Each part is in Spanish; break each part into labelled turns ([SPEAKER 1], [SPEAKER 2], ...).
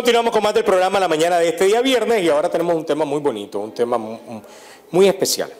[SPEAKER 1] Continuamos con más del programa la mañana de este día viernes y ahora tenemos un tema muy bonito, un tema muy especial.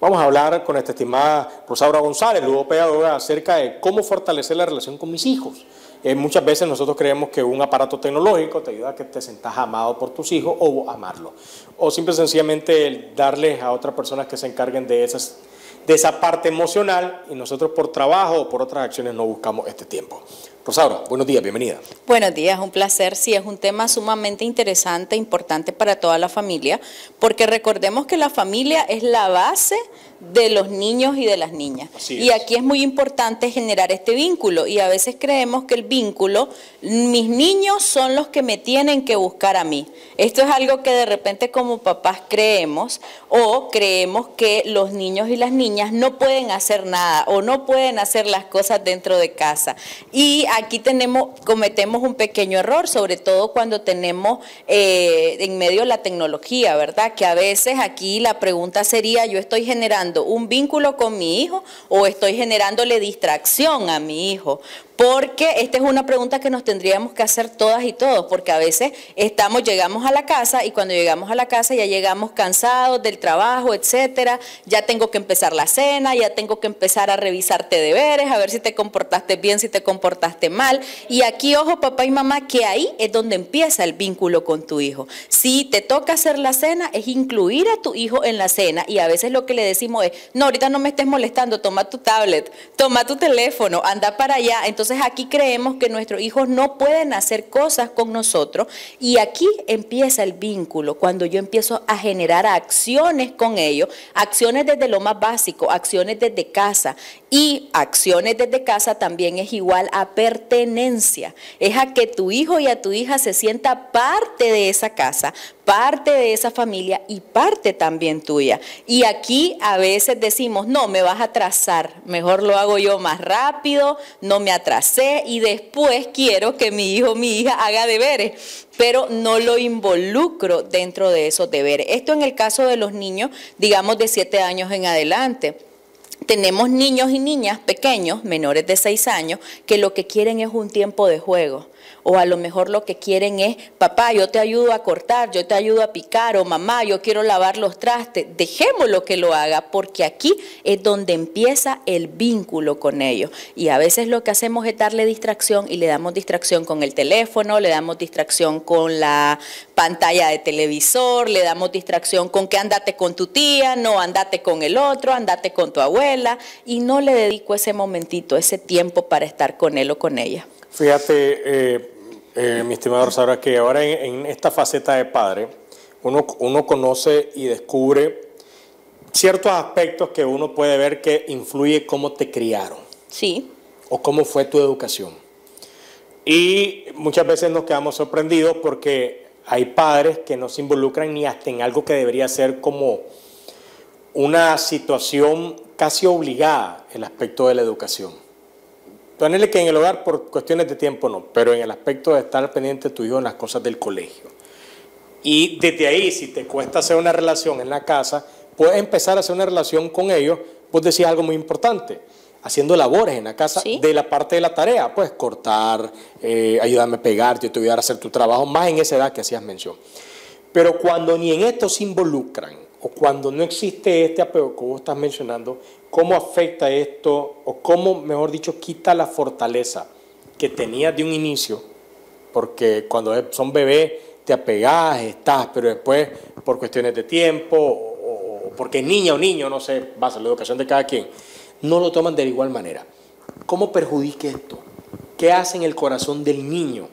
[SPEAKER 1] Vamos a hablar con esta estimada Rosaura González, pedagoga, acerca de cómo fortalecer la relación con mis hijos. Eh, muchas veces nosotros creemos que un aparato tecnológico te ayuda a que te sentas amado por tus hijos o amarlo. O simple y sencillamente darles a otras personas que se encarguen de, de esa parte emocional y nosotros por trabajo o por otras acciones no buscamos este tiempo. Rosaura, buenos días, bienvenida. Buenos días,
[SPEAKER 2] un placer. Sí, es un tema sumamente interesante, importante para toda la familia, porque recordemos que la familia es la base de los niños y de las niñas. Y aquí es muy importante generar este vínculo y a veces creemos que el vínculo, mis niños son los que me tienen que buscar a mí. Esto es algo que de repente como papás creemos o creemos que los niños y las niñas no pueden hacer nada o no pueden hacer las cosas dentro de casa. Y aquí tenemos, cometemos un pequeño error, sobre todo cuando tenemos eh, en medio la tecnología, ¿verdad? Que a veces aquí la pregunta sería, yo estoy generando un vínculo con mi hijo o estoy generándole distracción a mi hijo porque esta es una pregunta que nos tendríamos que hacer todas y todos, porque a veces estamos, llegamos a la casa y cuando llegamos a la casa ya llegamos cansados del trabajo, etcétera, ya tengo que empezar la cena, ya tengo que empezar a revisarte deberes, a ver si te comportaste bien, si te comportaste mal. Y aquí, ojo, papá y mamá, que ahí es donde empieza el vínculo con tu hijo. Si te toca hacer la cena, es incluir a tu hijo en la cena y a veces lo que le decimos es, no, ahorita no me estés molestando, toma tu tablet, toma tu teléfono, anda para allá. Entonces, entonces aquí creemos que nuestros hijos no pueden hacer cosas con nosotros y aquí empieza el vínculo, cuando yo empiezo a generar acciones con ellos, acciones desde lo más básico, acciones desde casa y acciones desde casa también es igual a pertenencia, es a que tu hijo y a tu hija se sienta parte de esa casa, parte de esa familia y parte también tuya. Y aquí a veces decimos, no, me vas a atrasar, mejor lo hago yo más rápido, no me atrasé y después quiero que mi hijo, mi hija haga deberes, pero no lo involucro dentro de esos deberes. Esto en el caso de los niños, digamos de siete años en adelante. Tenemos niños y niñas pequeños, menores de 6 años, que lo que quieren es un tiempo de juego o a lo mejor lo que quieren es, papá, yo te ayudo a cortar, yo te ayudo a picar, o mamá, yo quiero lavar los trastes. Dejémoslo que lo haga, porque aquí es donde empieza el vínculo con ellos. Y a veces lo que hacemos es darle distracción y le damos distracción con el teléfono, le damos distracción con la pantalla de televisor, le damos distracción con que andate con tu tía, no andate con el otro, andate con tu abuela, y no le dedico ese momentito, ese tiempo para estar con él o con ella.
[SPEAKER 1] Fíjate, eh, eh, mi estimado Rosario, que ahora en, esta faceta de padre, uno, uno conoce y descubre ciertos aspectos que uno puede ver que influye cómo te criaron. Sí. O cómo fue tu educación. Y muchas veces nos quedamos sorprendidos porque hay padres que no se involucran ni hasta en algo que debería ser como una situación casi obligada, el aspecto de la educación. Anele, que en el hogar por cuestiones de tiempo no, pero en el aspecto de estar pendiente de tu hijo en las cosas del colegio. Y desde ahí, si te cuesta hacer una relación en la casa, puedes empezar a hacer una relación con ellos, pues decía algo muy importante, haciendo labores en la casa de la parte de la tarea, pues cortar, eh, ayudarme a pegar, yo te voy a dar a hacer tu trabajo, más en esa edad que hacías mención. Pero cuando ni en esto se involucran, o cuando no existe este apego que vos estás mencionando, ¿cómo afecta esto o cómo, mejor dicho, quita la fortaleza que tenías de un inicio? Porque cuando son bebés te apegas, estás, pero después por cuestiones de tiempo o, o porque niña o niño, no sé, va a ser la educación de cada quien, no lo toman de igual manera. ¿Cómo perjudica esto? ¿Qué hace en el corazón del niño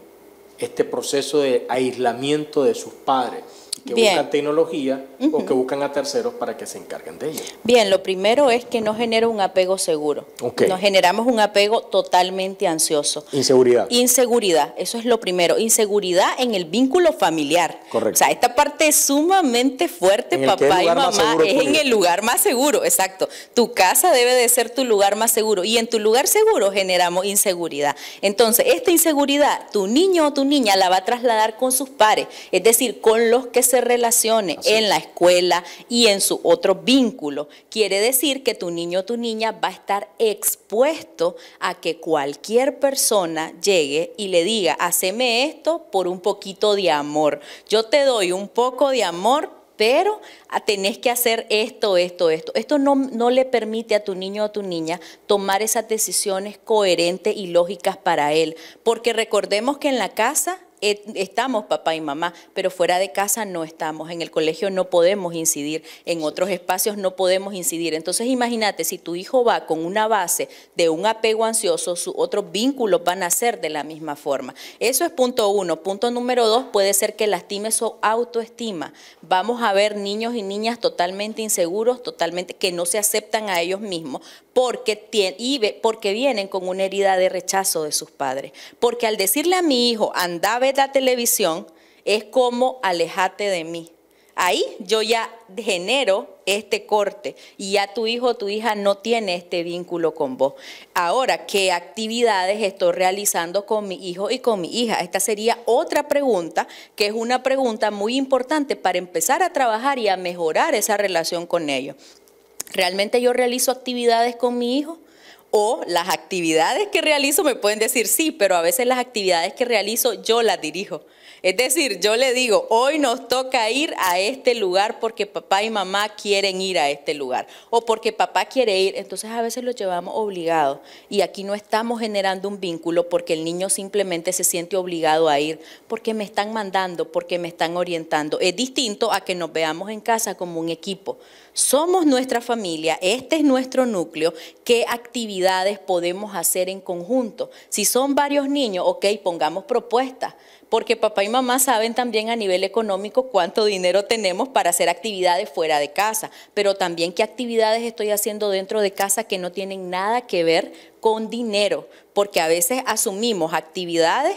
[SPEAKER 1] este proceso de aislamiento de sus padres? que buscan tecnología o que buscan a terceros para que se encarguen de ella.
[SPEAKER 2] Bien, lo primero es que no genera un apego seguro. Nos generamos un apego totalmente ansioso. Inseguridad. Inseguridad, eso es lo primero. Inseguridad en el vínculo familiar. Correcto. O sea, esta parte es sumamente fuerte, papá y mamá, es en el lugar más seguro, exacto. Tu casa debe de ser tu lugar más seguro y en tu lugar seguro generamos inseguridad. Entonces, esta inseguridad, tu niño o tu niña la va a trasladar con sus pares, es decir, con los que se relacione en la escuela y en su otro vínculo. Quiere decir que tu niño o tu niña va a estar expuesto a que cualquier persona llegue y le diga, haceme esto por un poquito de amor. Yo te doy un poco de amor pero tenés que hacer esto, esto, esto. Esto no, no, le permite a tu niño o tu niña tomar esas decisiones coherentes y lógicas para él, porque recordemos que en la casa eh, estamos papá y mamá, pero fuera de casa no estamos, en el colegio no podemos incidir, en otros espacios no podemos incidir. Entonces imagínate, si tu hijo va con una base de un apego ansioso, sus otros vínculos van a ser de la misma forma. Eso es punto uno. Punto número dos, puede ser que lastime su autoestima. Vamos a ver niños y niñas totalmente inseguros, totalmente que no se aceptan a ellos mismos porque, y porque vienen con una herida de rechazo de sus padres. Porque al decirle a mi hijo, andaba la televisión, es como alejate de mí. Ahí yo ya genero este corte y ya tu hijo o tu hija no tiene este vínculo con vos. Ahora, ¿qué actividades estoy realizando con mi hijo y con mi hija? Esta sería otra pregunta, que es una pregunta muy importante para empezar a trabajar y a mejorar esa relación con ellos. ¿Realmente yo realizo actividades con mi hijo? o las
[SPEAKER 1] actividades
[SPEAKER 2] que realizo me pueden decir sí, pero a veces las actividades que realizo yo las dirijo. Es decir, yo le digo, hoy nos toca ir a este lugar porque papá y mamá quieren ir a este lugar o porque papá quiere ir, entonces a veces lo llevamos obligado y aquí no estamos generando un vínculo porque el niño simplemente se siente obligado a ir porque me están mandando, porque me están orientando. Es distinto a que nos veamos en casa como un equipo. Somos nuestra familia, este es nuestro núcleo, qué actividades podemos hacer en conjunto. Si son varios niños, ok, pongamos propuestas, porque papá y mamá saben también a nivel económico cuánto dinero tenemos para hacer actividades fuera de casa, pero también qué actividades estoy haciendo dentro de casa que no tienen nada que ver con dinero, porque a veces asumimos actividades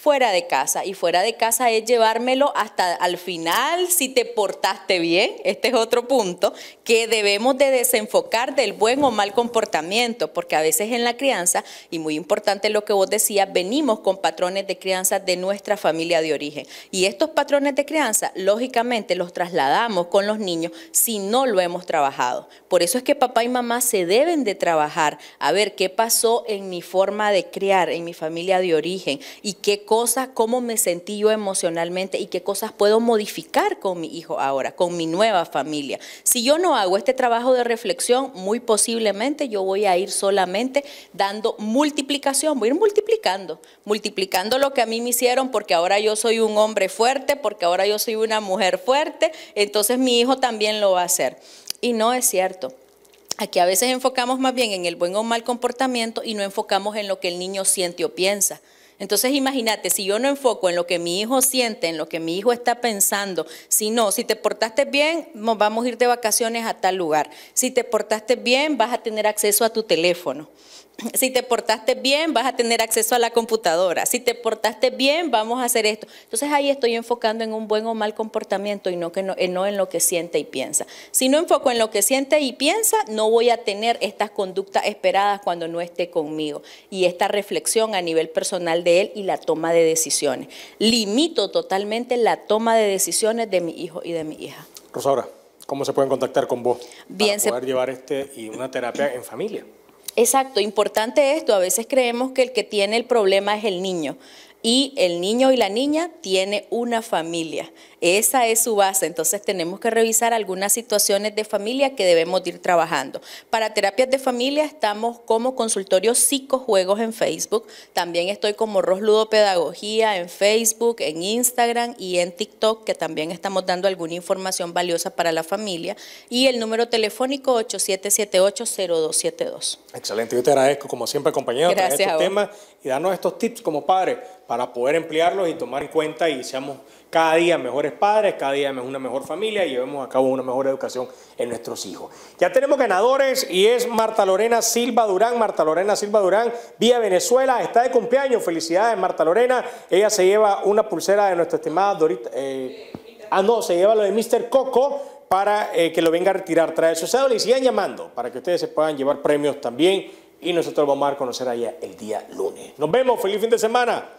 [SPEAKER 2] fuera de casa. Y fuera de casa es llevármelo hasta al final, si te portaste bien, este es otro punto, que debemos de desenfocar del buen o mal comportamiento, porque a veces en la crianza, y muy importante lo que vos decías, venimos con patrones de crianza de nuestra familia de origen. Y estos patrones de crianza, lógicamente, los trasladamos con los niños si no lo hemos trabajado. Por eso es que papá y mamá se deben de trabajar a ver qué pasó en mi forma de criar, en mi familia de origen y qué cosas, cómo me sentí yo emocionalmente y qué cosas puedo modificar con mi hijo ahora, con mi nueva familia. Si yo no hago este trabajo de reflexión, muy posiblemente yo voy a ir solamente dando multiplicación, voy a ir multiplicando, multiplicando lo que a mí me hicieron porque ahora yo soy un hombre fuerte, porque ahora yo soy una mujer fuerte, entonces mi hijo también lo va a hacer. Y no es cierto. Aquí a veces enfocamos más bien en el buen o mal comportamiento y no enfocamos en lo que el niño siente o piensa. Entonces imagínate, si yo no enfoco en lo que mi hijo siente, en lo que mi hijo está pensando, si no, si te portaste bien, vamos a ir de vacaciones a tal lugar. Si te portaste bien, vas a tener acceso a tu teléfono. Si te portaste bien, vas a tener acceso a la computadora. Si te portaste bien, vamos a hacer esto. Entonces ahí estoy enfocando en un buen o mal comportamiento y no, que eh, en lo que siente y piensa. Si no enfoco en lo que siente y piensa, no voy a tener estas conductas esperadas cuando no esté conmigo. Y esta reflexión a nivel personal de él y la toma de decisiones. Limito totalmente la toma de decisiones de mi hijo y de mi hija.
[SPEAKER 1] Rosaura, ¿cómo se pueden contactar con vos Bien, para poder llevar este y una terapia en familia?
[SPEAKER 2] Exacto, importante esto. A veces creemos que el que tiene el problema es el niño, y el niño y la niña tiene una familia. Esa es su base, entonces tenemos que revisar algunas situaciones de familia que debemos ir trabajando. Para terapias de familia estamos como consultorio psicojuegos en Facebook, también estoy como Rosludo Pedagogía en Facebook, en Instagram y en TikTok, que también estamos dando alguna información valiosa para la familia, y el número telefónico 8778-0272.
[SPEAKER 1] Excelente, yo te agradezco como siempre compañero, por este tema y darnos estos tips como padres para poder emplearlos y tomar en cuenta y seamos cada día mejores padres, cada día una mejor familia y llevemos a cabo una mejor educación en nuestros hijos. Ya tenemos ganadores y es Marta Lorena Silva Durán. Marta Lorena Silva Durán, vía Venezuela, está de cumpleaños. Felicidades, Marta Lorena. Ella se lleva una pulsera de nuestra estimada Dorita. Eh, ah, no, se lleva lo de Mr. Coco para eh, que lo venga a retirar. Trae su cédula y sigan llamando para que ustedes se puedan llevar premios también. Y nosotros vamos a dar a conocer allá el día lunes. Nos vemos, feliz fin de semana.